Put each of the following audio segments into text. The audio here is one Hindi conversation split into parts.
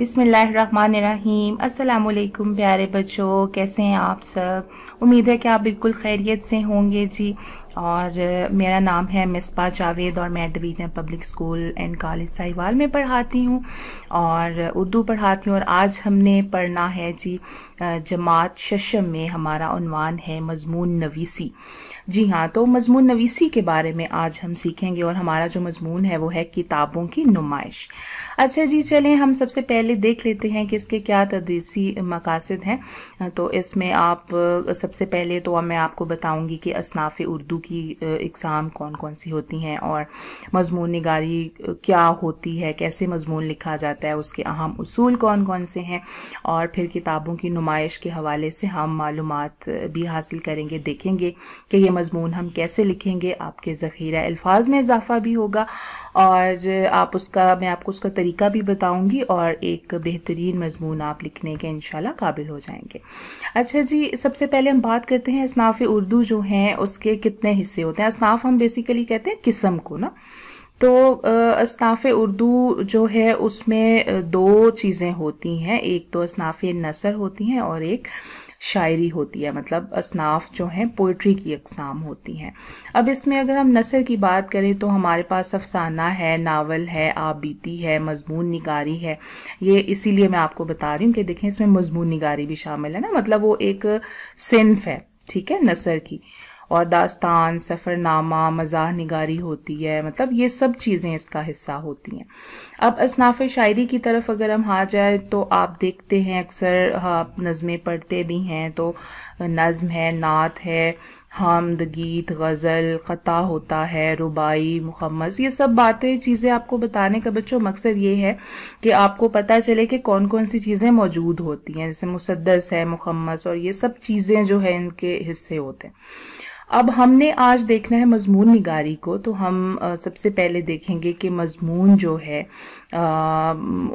बिसमीम अल्लाम प्यारे बच्चों कैसे हैं आप सब उम्मीद है कि आप बिल्कुल खैरियत से होंगे जी और मेरा नाम है मिसपा जावेद और मैं division public school and college Sahiwal में पढ़ाती हूँ और उर्दू पढ़ाती हूँ और आज हमने पढ़ना है जी जमात शशम में हमारा उनवान है मजमून नवीसी जी हाँ तो मजमून नवीसी के बारे में आज हम सीखेंगे और हमारा जो मजमून है वो है किताबों की नुमाइश अच्छा जी चलें हम सबसे पहले देख लेते हैं कि इसके क्या तदरीसी मकासद हैं तो इसमें आप सबसे पहले तो मैं आपको बताऊँगी कि असनाफ़ उर्दू की इकसाम कौन कौन सी होती हैं और मजमून नगारी क्या होती है कैसे मजमून लिखा जाता है उसके अहम असूल कौन कौन से हैं और फिर किताबों की नुमाइश के हवाले से हम मालूम भी हासिल करेंगे देखेंगे कि ये मजमून हम कैसे लिखेंगे आपके ज़ख़ीरा अल्फाज में इजाफा भी होगा और आप उसका मैं आपको उसका तरीका भी बताऊंगी और एक बेहतरीन मजमून आप लिखने के इंशाल्लाह काबिल हो जाएंगे अच्छा जी सबसे पहले हम बात करते हैं असनाफ़ उर्दू जो हैं उसके कितने हिस्से होते हैं असनाफ़ हम बेसिकली कहते हैं किस्म को ना तो असनाफ़ उर्दू जो है उसमें दो चीज़ें होती हैं एक तो असनाफ़ नसर होती हैं और एक शायरी होती है मतलब असनाफ जो हैं पोइट्री की अकसाम होती हैं अब इसमें अगर हम नसर की बात करें तो हमारे पास अफसाना है नावल है आबीती है मजमून निगारी है ये इसीलिए मैं आपको बता रही हूँ कि देखें इसमें मजमून निगारी भी शामिल है ना मतलब वो एक सिन्फ है ठीक है नसर की और दास्तान सफ़रनामा मज़ाह निगारी होती है मतलब ये सब चीज़ें इसका हिस्सा होती हैं अब असनाफ शायरी की तरफ अगर हम आ जाए तो आप देखते हैं अक्सर आप हाँ, नज़में पढ़ते भी हैं तो नज़म है नात है हमद गीत गज़ल ख़ता होता है रुबाई मुखम्मस ये सब बातें चीज़ें आपको बताने का बच्चों मकसद ये है कि आपको पता चले कि कौन कौन सी चीज़ें मौजूद होती हैं जैसे मुसदस है मुखम्मस और ये सब चीज़ें जो है इनके हिस्से होते हैं अब हमने आज देखना है मजमून निगारी को तो हम सबसे पहले देखेंगे कि मजमून जो है आ,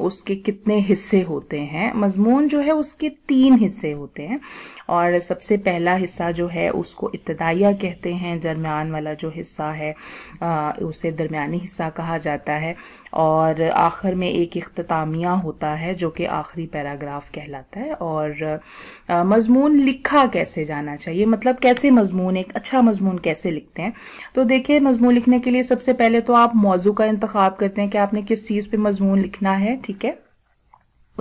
उसके कितने हिस्से होते हैं मजमून जो है उसके तीन हिस्से होते हैं और सबसे पहला हिस्सा जो है उसको इब्तदाइया कहते हैं दरमियान वाला जो हिस्सा है आ, उसे दरमियानी हिस्सा कहा जाता है और आखिर में एक अख्तामिया होता है जो कि आखिरी पैराग्राफ कहलाता है और मजमून लिखा कैसे जाना चाहिए मतलब कैसे मजमून एक अच्छा मजमून कैसे लिखते हैं तो देखिए मजमून लिखने के लिए सबसे पहले तो आप मौजू का इंतख्य करते हैं कि आपने किस चीज़ पर मजमून लिखना है ठीक है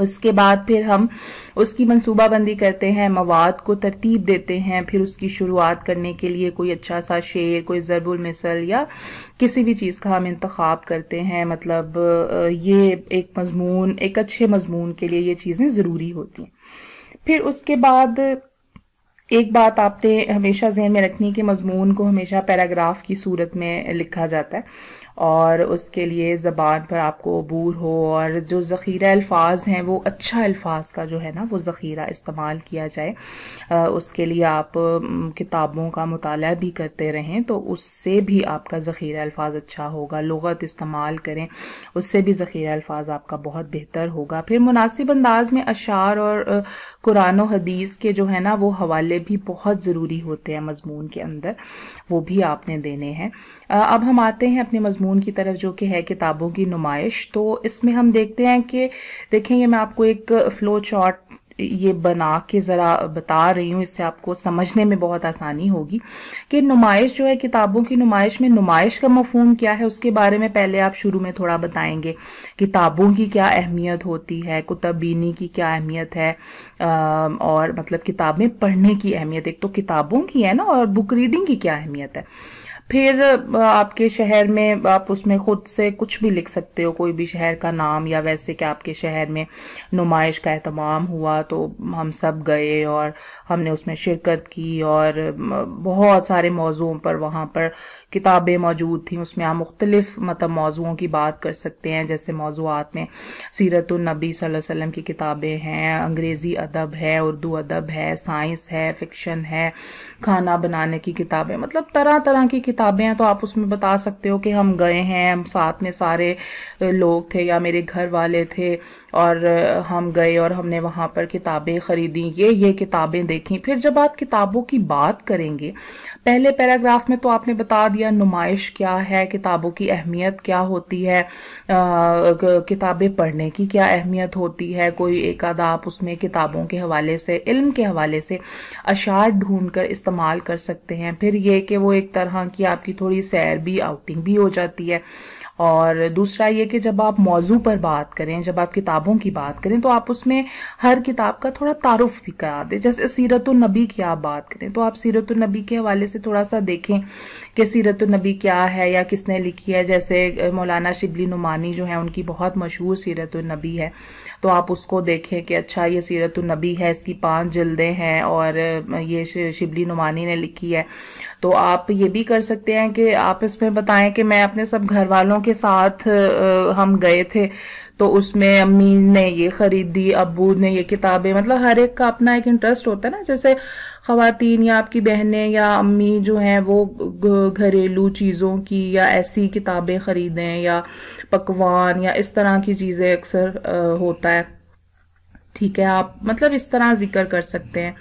उसके बाद फिर हम उसकी मनसूबाबंदी करते हैं मवाद को तरतीब देते हैं फिर उसकी शुरुआत करने के लिए कोई अच्छा सा शेर कोई ज़रबुल मिसल या किसी भी चीज़ का हम इंतखब करते हैं मतलब ये एक मजमून एक अच्छे मजमून के लिए ये चीज़ें ज़रूरी होती हैं फिर उसके बाद एक बात आपने हमेशा जहन में रखनी कि मजमून को हमेशा पैराग्राफ की सूरत में लिखा जाता है और उसके लिए ज़बान पर आपको अबूर हो और जो ज़ख़ीरा अल्फाज हैं वो अच्छा अल्फाज का जो है ना वो ज़ख़ीरा इस्तेमाल किया जाए उसके लिए आप किताबों का मताल भी करते रहें तो उससे भी आपका ज़ख़ीरा अल्फाज अच्छा होगा लगत इस्तेमाल करें उससे भी ज़ख़ीरा अल्फाज आपका बहुत बेहतर होगा फिर मुनासिब अंदाज में अशार और कुरान हदीस के जो है ना वो हवाले भी बहुत ज़रूरी होते हैं मजमून के अंदर वो भी आपने देने हैं अब हम आते हैं अपने मजमून मजमून की तरफ जो कि है किताबों की नुमाइश तो इसमें हम देखते हैं कि देखेंगे मैं आपको एक फ्लो चार्ट ये बना के ज़रा बता रही हूँ इससे आपको समझने में बहुत आसानी होगी कि नुमाइश जो है किताबों की नुमाइश में नुमाइश का मफहम क्या है उसके बारे में पहले आप शुरू में थोड़ा बताएंगे किताबों की क्या अहमियत होती है कुतबीनी की क्या अहमियत है और मतलब किताबें पढ़ने की अहमियत एक तो किताबों की है ना और बुक रीडिंग की क्या अहमियत है फिर आपके शहर में आप उसमें खुद से कुछ भी लिख सकते हो कोई भी शहर का नाम या वैसे कि आपके शहर में नुमाइश का अहतमाम हुआ तो हम सब गए और हमने उसमें शिरकत की और बहुत सारे मौजुओं पर वहाँ पर किताबें मौजूद थी उसमें आप मुख्तलिफ मतलब मौजुओं की बात कर सकते हैं जैसे मौजूद में सीरत सल वसल्लम की किताबें हैं अंग्रेज़ी अदब है उर्दू अदब है साइंस है फिक्शन है खाना बनाने की किताबें मतलब तरह तरह की किताबें हैं तो आप उसमें बता सकते हो कि हम गए हैं हम साथ में सारे लोग थे या मेरे घर वाले थे और हम गए और हमने वहाँ पर किताबें खरीदी ये ये किताबें देखी फिर जब आप किताबों की बात करेंगे पहले पैराग्राफ में तो आपने बता दिया नुमाइश क्या है किताबों की अहमियत क्या होती है किताबें पढ़ने की क्या अहमियत होती है कोई एक आधा आप उसमें किताबों के हवाले से इल्म के हवाले से अशार ढूंढ कर इस्तेमाल कर सकते हैं फिर ये कि वो एक तरह की आपकी थोड़ी सैर भी आउटिंग भी हो जाती है और दूसरा ये कि जब आप मौजू पर बात करें जब आप किताबों की बात करें तो आप उसमें हर किताब का थोड़ा तारुफ भी करा दें जैसे सीरतुलनबी की आप बात करें तो आप सीरतुलनबी के हवाले से थोड़ा सा देखें कि सीरतुलनबी क्या है या किसने लिखी है जैसे मौलाना शिबली नुमानी जो है उनकी बहुत मशहूर सीरतुलनबी है तो आप उसको देखें कि अच्छा ये सीरतुलनबी है इसकी पाँच जल्दें हैं और ये शिबली नुमानी ने लिखी है तो आप ये भी कर सकते हैं कि आप इसमें बताएं कि मैं अपने सब घर वालों के साथ हम गए थे तो उसमें अम्मी ने ये खरीदी अबू ने ये किताबें मतलब हर एक का अपना एक इंटरेस्ट होता है ना जैसे खातन या आपकी बहनें या अम्मी जो हैं वो घरेलू चीज़ों की या ऐसी किताबें ख़रीदें या पकवान या इस तरह की चीज़ें अक्सर होता है ठीक है आप मतलब इस तरह जिक्र कर सकते हैं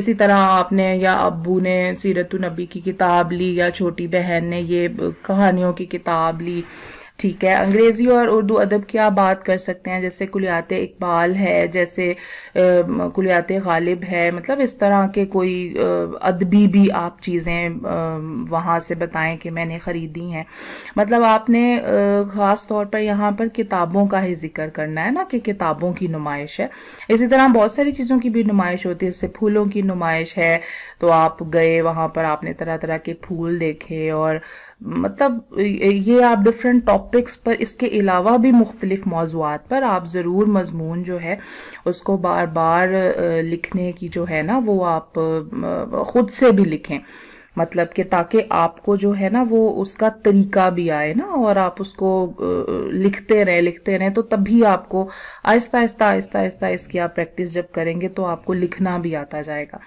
इसी तरह आपने या अबू ने सीरत नबी की किताब ली या छोटी बहन ने ये कहानियों की किताब ली ठीक है अंग्रेजी और उर्दू अदब की आप बात कर सकते हैं जैसे कुलियात इकबाल है जैसे कुलियात गालिब है मतलब इस तरह के कोई अदबी भी आप चीज़ें वहाँ से बताएं कि मैंने ख़रीदी हैं मतलब आपने ख़ास तौर पर यहाँ पर किताबों का ही जिक्र करना है ना कि किताबों की नुमाइश है इसी तरह बहुत सारी चीज़ों की भी नुमाइश होती है जैसे फूलों की नुमाइश है तो आप गए वहाँ पर आपने तरह तरह के फूल देखे और मतलब ये आप डिफरेंट टॉपिक्स पर इसके अलावा भी मुख्तलिफ मौजूद पर आप ज़रूर मजमून जो है उसको बार बार लिखने की जो है ना वो आप ख़ुद से भी लिखें मतलब कि ताकि आपको जो है ना वो उसका तरीका भी आए ना और आप उसको लिखते रहें लिखते रहें तो तभी आपको आहिस्ता आहिस्ता आहिस्ता आहिस्ता इसकी आप प्रैक्टिस जब करेंगे तो आपको लिखना भी आता जाएगा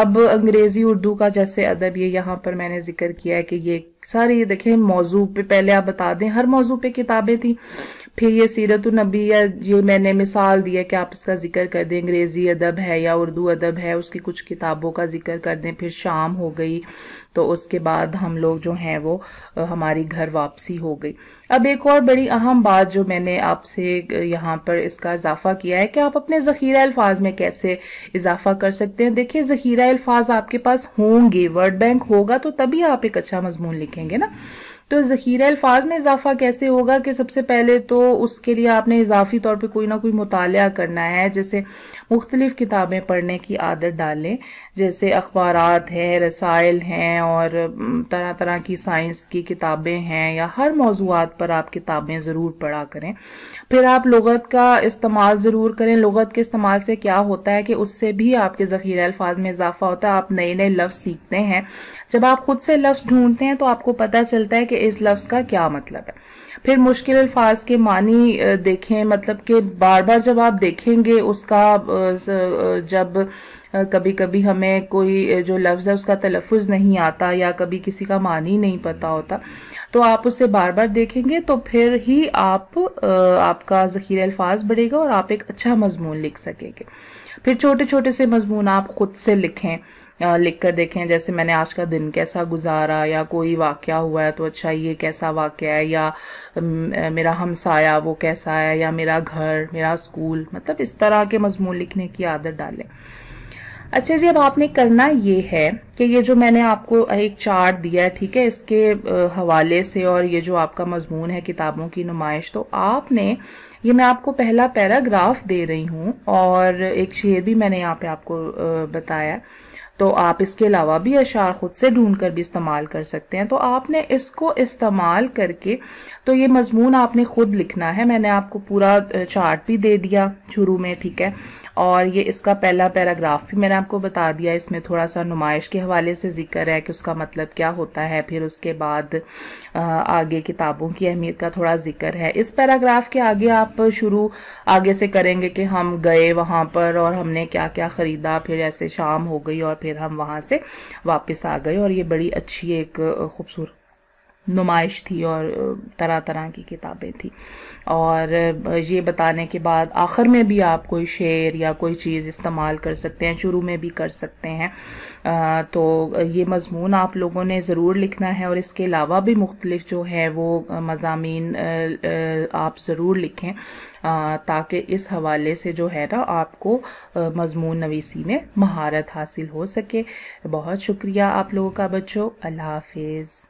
अब अंग्रेजी उर्दू का जैसे अदब ये यहाँ पर मैंने जिक्र किया है कि ये सारी देखें मौजू पे पहले आप बता दें हर मौजू पे किताबें थी फिर ये सीरत नबी या ये मैंने मिसाल दी है कि आप इसका जिक्र कर दें अंग्रेज़ी अदब है या उर्दू अदब है उसकी कुछ किताबों का जिक्र कर दें फिर शाम हो गई तो उसके बाद हम लोग जो हैं वो हमारी घर वापसी हो गई अब एक और बड़ी अहम बात जो मैंने आपसे यहाँ पर इसका इजाफा किया है कि आप अपने ज़ख़ीरा अल्फाज में कैसे इजाफा कर सकते हैं देखिए ज़ख़ीरा अल्फाज आपके पास होंगे वर्ड बैंक होगा तो तभी आप एक अच्छा मजमून लिखेंगे ना तो ज़ख़ीरा अल्फाज में इजाफा कैसे होगा कि सबसे पहले तो उसके लिए आपने इजाफी तौर पर कोई ना कोई मुताल करना है जैसे मुख्तलिफ़ किताबें पढ़ने की आदत डालें जैसे अखबार हैं रसायल हैं और तरह तरह की साइंस की किताबें हैं या हर मौजूद पर आप किताबें ज़रूर पढ़ा करें फिर आप लगत का इस्तेमाल ज़रूर करें लगत के इस्तेमाल से क्या होता है कि उससे भी आपके ज़ख़ीरा अल्फाज में इजाफा होता है आप नए नए लफ्ज़ सीखते हैं जब आप ख़ुद से लफ्ज़ ढूंढते हैं तो आपको पता चलता है कि इस लफ्ज़ का क्या मतलब है फिर मुश्किल अल्फाज के मानी देखें मतलब कि बार बार जब आप देखेंगे उसका जब कभी कभी हमें कोई जो लफ्ज़ है उसका तलफ़ नहीं आता या कभी किसी का मानी नहीं पता होता तो आप उससे बार बार देखेंगे तो फिर ही आप आपका ज़ख़ीर अल्फाज बढ़ेगा और आप एक अच्छा मजमून लिख सकेंगे फिर छोटे छोटे से मजमून आप ख़ुद से लिखें लिख कर देखें जैसे मैंने आज का दिन कैसा गुजारा या कोई वाक़ हुआ है तो अच्छा ये कैसा वाक़ है या मेरा हमसाया वो कैसा है या मेरा घर मेरा स्कूल मतलब इस तरह के मजमून लिखने की आदत डालें अच्छे से अब आपने करना ये है कि ये जो मैंने आपको एक चार्ट दिया है ठीक है इसके हवाले से और ये जो आपका मजमून है किताबों की नुमाइश तो आपने ये मैं आपको पहला पैराग्राफ दे रही हूँ और एक शेर भी मैंने यहाँ पे आपको बताया तो आप इसके अलावा भी अशार ख़ुद से ढूंढ कर भी इस्तेमाल कर सकते हैं तो आपने इसको इस्तेमाल करके तो ये मजमून आपने ख़ुद लिखना है मैंने आपको पूरा चार्ट भी दे दिया शुरू में ठीक है और ये इसका पहला पैराग्राफ भी मैंने आपको बता दिया इसमें थोड़ा सा नुमाइश के हवाले से जिक्र है कि उसका मतलब क्या होता है फिर उसके बाद आगे किताबों की अहमियत का थोड़ा जिक्र है इस पैराग्राफ के आगे आप शुरू आगे से करेंगे कि हम गए वहाँ पर और हमने क्या क्या ख़रीदा फिर ऐसे शाम हो गई और फिर हम वहाँ से वापस आ गए और ये बड़ी अच्छी एक खूबसूरत नुमाइश थी और तरह तरह की किताबें थी और ये बताने के बाद आखिर में भी आप कोई शेर या कोई चीज़ इस्तेमाल कर सकते हैं शुरू में भी कर सकते हैं तो ये मज़मून आप लोगों ने ज़रूर लिखना है और इसके अलावा भी मुख्तलिफ जो है वो मजामी आप ज़रूर लिखें ताकि इस हवाले से जो है ना आपको मजमून नवीसी में महारत हासिल हो सके बहुत शुक्रिया आप लोगों का बच्चों अल्लाह हाफिज़